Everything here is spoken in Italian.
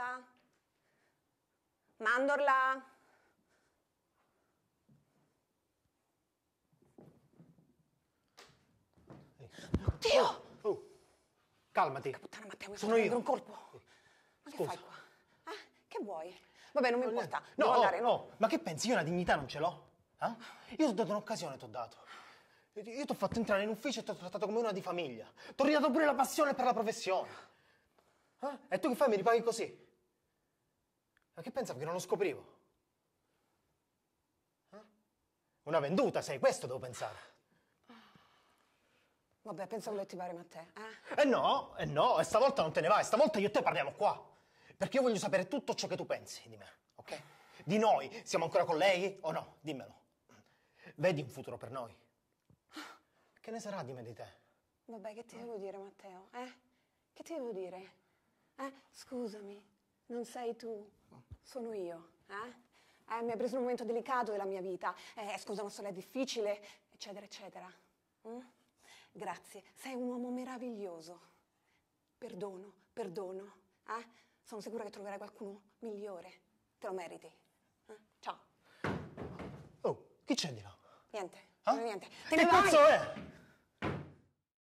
mandorla, mandorla. Oddio! Oh, oh, calmati. Puttana Matteo, sono io. un colpo. Eh, ma Scusa. che fai qua? Eh? Che vuoi? Vabbè, non mi importa. No, no, andare, no, ma che pensi? Io una dignità non ce l'ho? Eh? Io ti ho dato un'occasione, ti ho dato. Io ti ho fatto entrare in ufficio e ti ho trattato come una di famiglia. Ti ho ridato pure la passione per la professione. Eh? E tu che fai? Mi ripaghi così? Ma che pensavo che non lo scoprivo? Eh? Una venduta sei, questo devo pensare. Vabbè, pensavo di attivare Matteo, eh? Eh no, eh no, e stavolta non te ne vai, stavolta io e te parliamo qua. Perché io voglio sapere tutto ciò che tu pensi di me, ok? Di noi, siamo ancora con lei o no? Dimmelo. Vedi un futuro per noi? Che ne sarà di me di te? Vabbè, che ti devo dire, Matteo, eh? Che ti devo dire? Eh, scusami, non sei tu, sono io, eh? Eh, mi ha preso un momento delicato della mia vita. Eh, scusa, non so, è difficile, eccetera, eccetera. Mm? Grazie, sei un uomo meraviglioso. Perdono, perdono. Eh? Sono sicura che troverai qualcuno migliore. Te lo meriti. Eh? Ciao. Oh, chi c'è di là? Niente, ah? niente. Te che ne vai! è?